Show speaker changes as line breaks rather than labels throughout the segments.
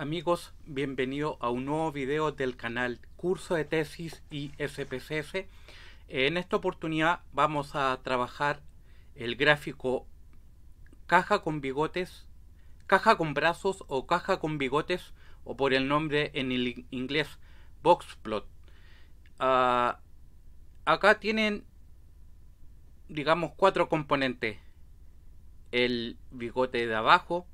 Amigos, bienvenido a un nuevo video del canal Curso de Tesis y SPSS. En esta oportunidad vamos a trabajar el gráfico caja con bigotes, caja con brazos o caja con bigotes o por el nombre en el inglés boxplot. plot ah, acá tienen digamos cuatro componentes. El bigote de abajo,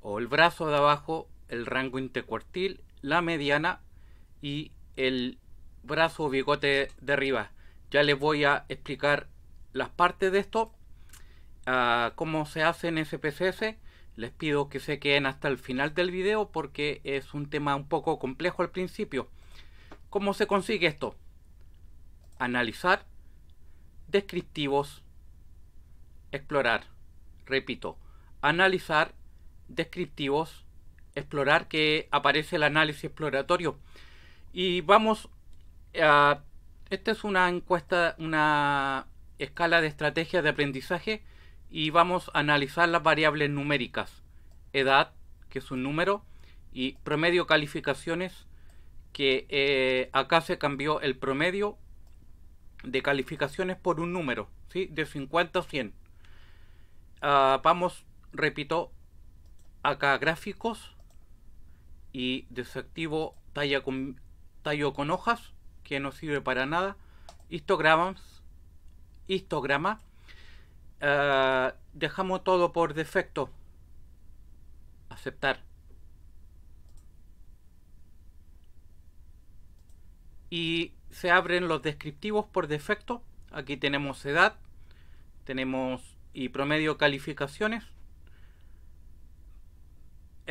o el brazo de abajo, el rango intercuartil, la mediana y el brazo o bigote de arriba. Ya les voy a explicar las partes de esto, ah, cómo se hace en SPSS. Les pido que se queden hasta el final del video porque es un tema un poco complejo al principio. ¿Cómo se consigue esto? Analizar, descriptivos, explorar. Repito, analizar, descriptivos, explorar, que aparece el análisis exploratorio. Y vamos a... Esta es una encuesta, una escala de estrategias de aprendizaje y vamos a analizar las variables numéricas. Edad, que es un número, y promedio calificaciones, que eh, acá se cambió el promedio de calificaciones por un número, ¿sí? De 50 a 100. Ah, vamos, repito, acá gráficos y desactivo talla con, tallo con hojas, que no sirve para nada, histogramas, histograma, eh, dejamos todo por defecto, aceptar. Y se abren los descriptivos por defecto, aquí tenemos edad, tenemos y promedio calificaciones,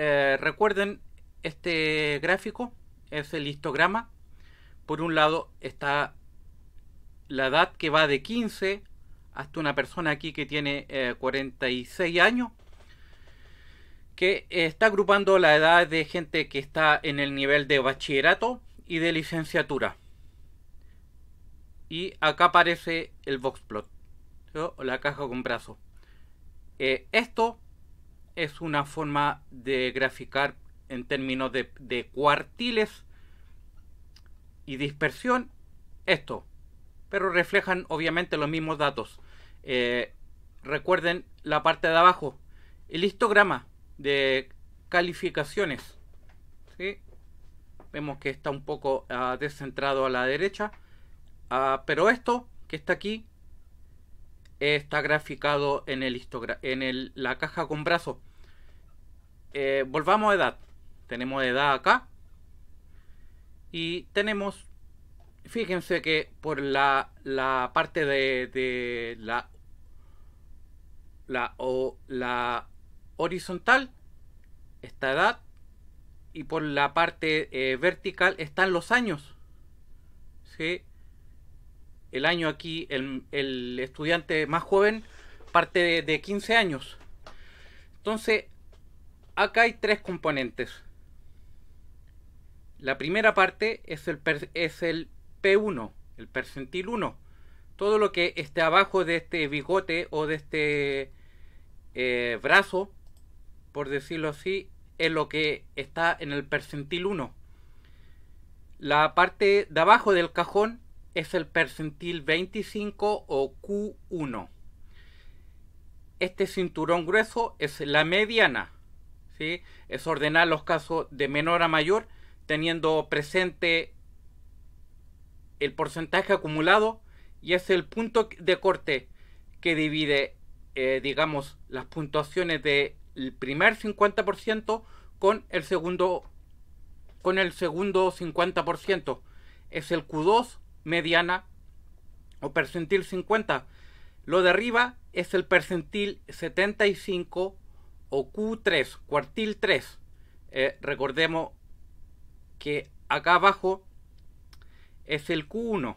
eh, recuerden, este gráfico es el histograma. Por un lado está la edad que va de 15 hasta una persona aquí que tiene 46 eh, años, que está agrupando la edad de gente que está en el nivel de bachillerato y de licenciatura. Y acá aparece el boxplot, la caja con brazo. Eh, esto es una forma de graficar en términos de, cuartiles y dispersión esto, pero reflejan obviamente los mismos datos. Eh, recuerden la parte de abajo, el histograma de calificaciones. Vemos que está un poco ah, descentrado a la derecha, ah, pero esto que está aquí está graficado en, el en el, la caja con brazo eh, volvamos a edad. Tenemos edad acá. Y tenemos, fíjense que por la, la parte de, la, la, o, la horizontal está edad y por la parte eh, vertical están los años. ¿sí? el año aquí, el, el estudiante más joven parte de, 15 años. Entonces, acá hay tres componentes. La primera parte es el, es el P1, el percentil 1. Todo lo que esté abajo de este bigote o de este eh, brazo, por decirlo así, es lo que está en el percentil 1. La parte de abajo del cajón es el percentil 25 o Q1. Este cinturón grueso es la mediana. ¿sí? Es ordenar los casos de menor a mayor teniendo presente el porcentaje acumulado y es el punto de corte que divide, eh, digamos, las puntuaciones del primer 50% con el segundo con el segundo 50%. Es el Q2 mediana o percentil 50. Lo de arriba es el percentil 75 o Q3, cuartil 3. Eh, recordemos que acá abajo es el Q1.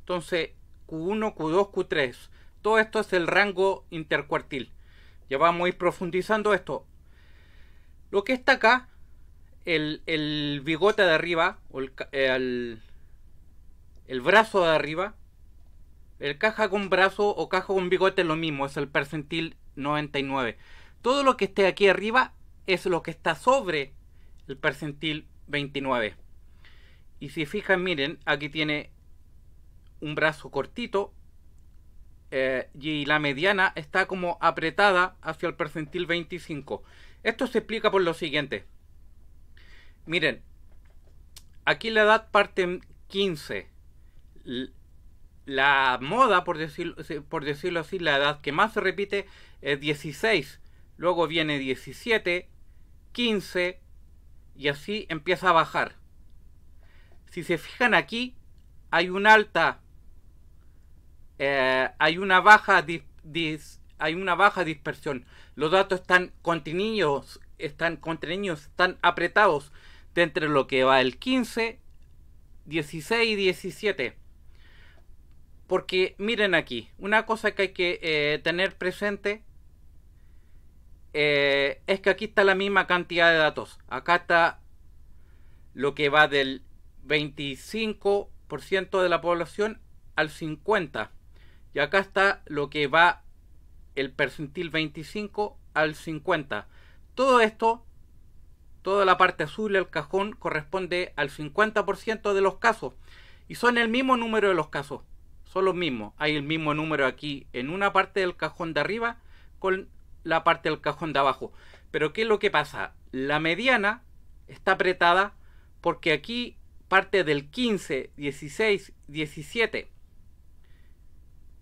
Entonces, Q1, Q2, Q3. Todo esto es el rango intercuartil. Ya vamos a ir profundizando esto. Lo que está acá, el, el bigote de arriba, o el, el el brazo de arriba. El caja con brazo o caja con bigote es lo mismo, es el percentil 99. Todo lo que esté aquí arriba es lo que está sobre el percentil 29. Y si fijan, miren, aquí tiene un brazo cortito eh, y la mediana está como apretada hacia el percentil 25. Esto se explica por lo siguiente. Miren, aquí la edad parte en 15 la moda, por decirlo, por decirlo así, la edad que más se repite es 16, luego viene 17, 15 y así empieza a bajar. Si se fijan aquí, hay una alta, eh, hay una baja hay una baja dispersión. Los datos están contenidos, están contenidos, están apretados de entre lo que va el 15, 16 y 17. Porque miren aquí, una cosa que hay que eh, tener presente eh, es que aquí está la misma cantidad de datos. Acá está lo que va del 25% de la población al 50%. Y acá está lo que va el percentil 25 al 50. Todo esto, toda la parte azul del cajón corresponde al 50% de los casos. Y son el mismo número de los casos son los mismos. Hay el mismo número aquí en una parte del cajón de arriba con la parte del cajón de abajo. Pero ¿qué es lo que pasa? La mediana está apretada porque aquí parte del 15, 16, 17.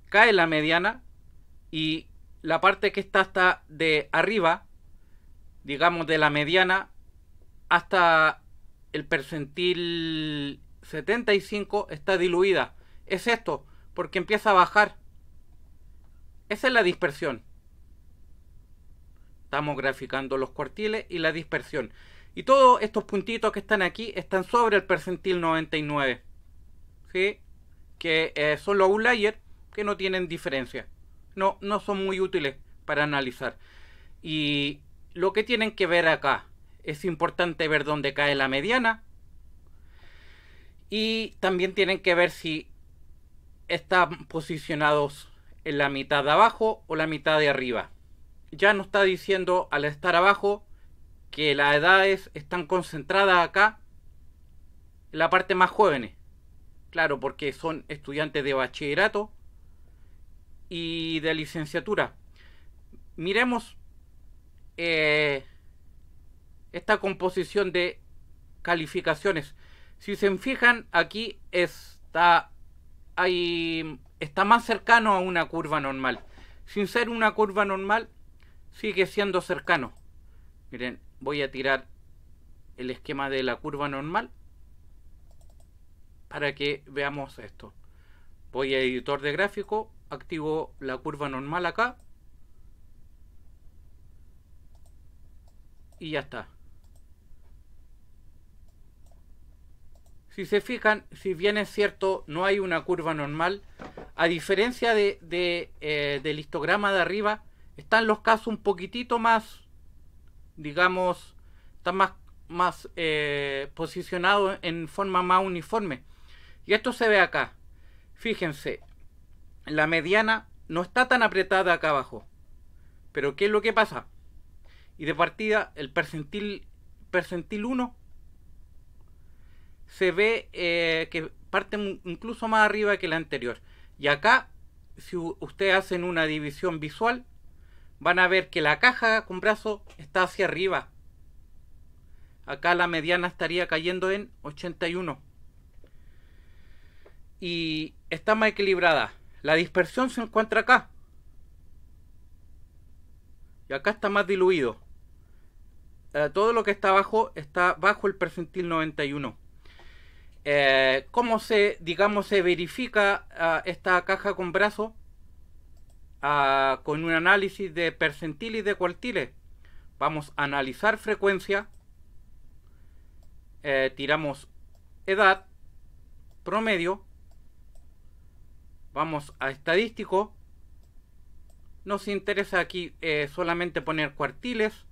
Cae la mediana y la parte que está hasta de arriba, digamos de la mediana, hasta el percentil 75 está diluida. Es esto porque empieza a bajar. Esa es la dispersión. Estamos graficando los cuartiles y la dispersión. Y todos estos puntitos que están aquí están sobre el percentil 99. ¿Sí? Que eh, son los layer que no tienen diferencia. No, no son muy útiles para analizar. Y lo que tienen que ver acá es importante ver dónde cae la mediana. Y también tienen que ver si están posicionados en la mitad de abajo o la mitad de arriba. Ya nos está diciendo al estar abajo que las edades están concentradas acá, en la parte más jóvenes. Claro, porque son estudiantes de bachillerato y de licenciatura. Miremos eh, esta composición de calificaciones. Si se fijan, aquí está está más cercano a una curva normal. Sin ser una curva normal, sigue siendo cercano. Miren, voy a tirar el esquema de la curva normal para que veamos esto. Voy a editor de gráfico, activo la curva normal acá y ya está. si se fijan, si bien es cierto, no hay una curva normal, a diferencia de, eh, del histograma de arriba, están los casos un poquitito más, digamos, están más, más eh, posicionados en forma más uniforme. Y esto se ve acá. Fíjense, la mediana no está tan apretada acá abajo. Pero ¿qué es lo que pasa? Y de partida, el percentil, percentil 1 se ve eh, que parte incluso más arriba que la anterior. Y acá, si ustedes hacen una división visual, van a ver que la caja con brazo está hacia arriba. Acá la mediana estaría cayendo en 81. Y está más equilibrada. La dispersión se encuentra acá. Y acá está más diluido. Eh, todo lo que está abajo está bajo el percentil 91. Eh, ¿Cómo se, digamos, se verifica ah, esta caja con brazo? Ah, con un análisis de percentiles y de cuartiles. Vamos a analizar frecuencia. Eh, tiramos edad, promedio. Vamos a estadístico. Nos interesa aquí eh, solamente poner cuartiles.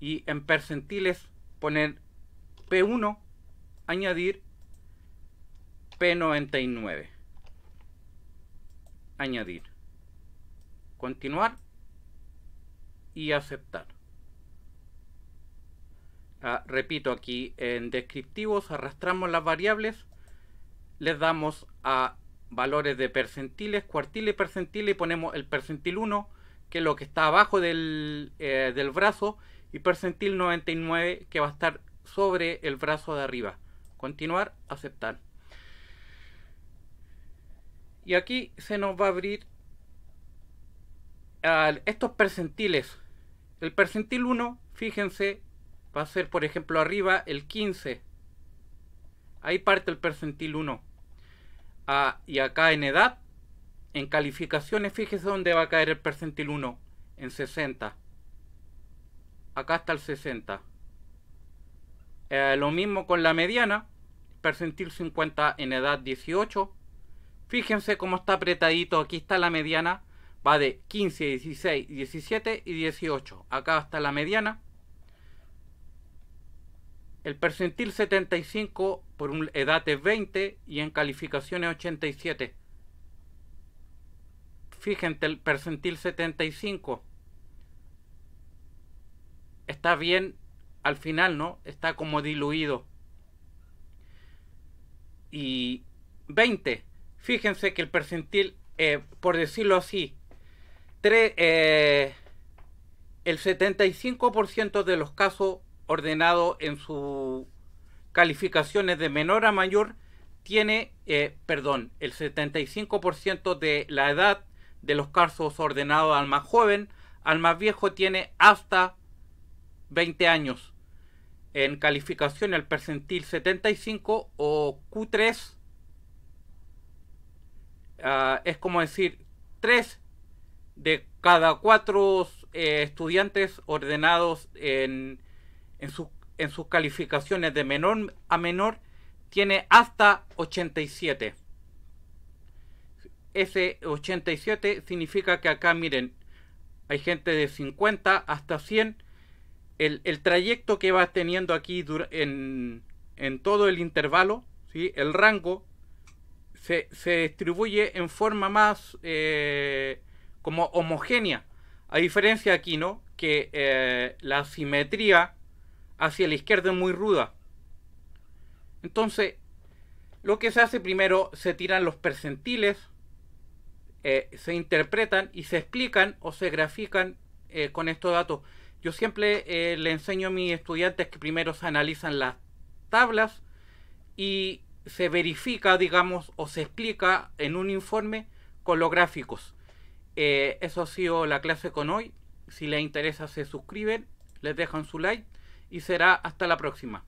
Y en percentiles poner P1 añadir P99. Añadir. Continuar y aceptar. Ah, repito aquí en descriptivos arrastramos las variables, les damos a valores de percentiles, cuartil y percentil y ponemos el percentil 1 que es lo que está abajo del, eh, del brazo y percentil 99 que va a estar sobre el brazo de arriba. Continuar, aceptar. Y aquí se nos va a abrir estos percentiles. El percentil 1, fíjense, va a ser por ejemplo arriba el 15. Ahí parte el percentil 1. Ah, y acá en edad, en calificaciones, fíjese dónde va a caer el percentil 1. En 60. Acá está el 60. Eh, lo mismo con la mediana percentil 50 en edad 18. Fíjense cómo está apretadito, aquí está la mediana, va de 15, 16, 17 y 18. Acá está la mediana. El percentil 75 por un, edad es 20 y en calificaciones 87. Fíjense el percentil 75. Está bien al final, ¿no? Está como diluido y 20. Fíjense que el percentil, eh, por decirlo así, eh, el 75% de los casos ordenados en sus calificaciones de menor a mayor tiene, eh, perdón, el 75% de la edad de los casos ordenados al más joven, al más viejo tiene hasta 20 años en calificación el percentil 75 o Q3 ah, es como decir 3 de cada 4 eh, estudiantes ordenados en, en sus calificaciones de menor a menor tiene hasta 87. Ese 87 significa que acá miren, hay gente de 50 hasta 100 el, trayecto que vas teniendo aquí en, en todo el intervalo, ¿sí? el rango se, distribuye en forma más eh, como homogénea. A diferencia aquí, ¿no? Que eh, la simetría hacia la izquierda es muy ruda. Entonces, lo que se hace primero, se tiran los percentiles, eh, se interpretan y se explican o se grafican con estos datos. Yo siempre eh, le enseño a mis estudiantes que primero se analizan las tablas y se verifica, digamos, o se explica en un informe con los gráficos. Eh, eso ha sido la clase con hoy. Si les interesa, se suscriben, les dejan su like y será hasta la próxima.